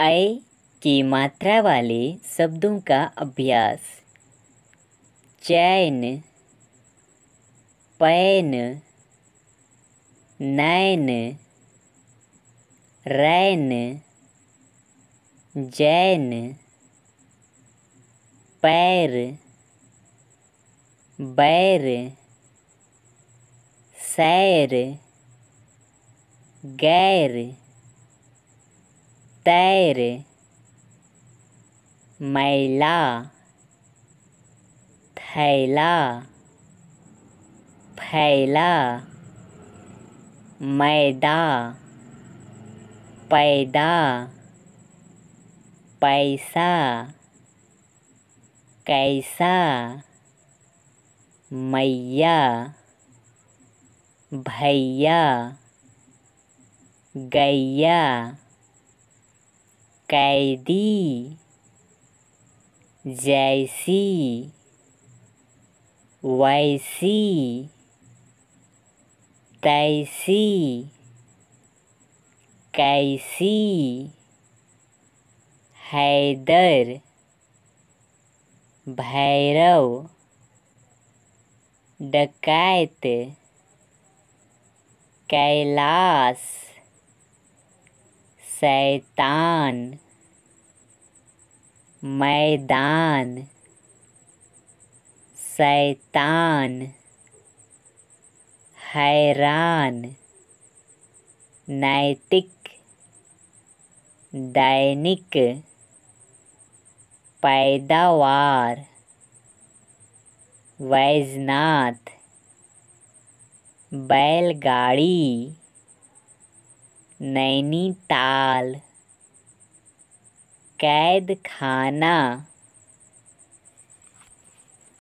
आय की मात्रा वाले शब्दों का अभ्यास चैन पैन नैन रैन जैन पैर बैर सैर गैर तैर मैला थैला फैला मैदा पैदा पैसा कैसा मैया भैया गैया कैदी जैसी वैसी तैसी कैसी हैदर भैरव डकैत कैलाश शैतान मैदान शैतान हैरान नैतिक दैनिक पैदावार वैजनाथ बैलगाड़ी नैनीताल कैद खाना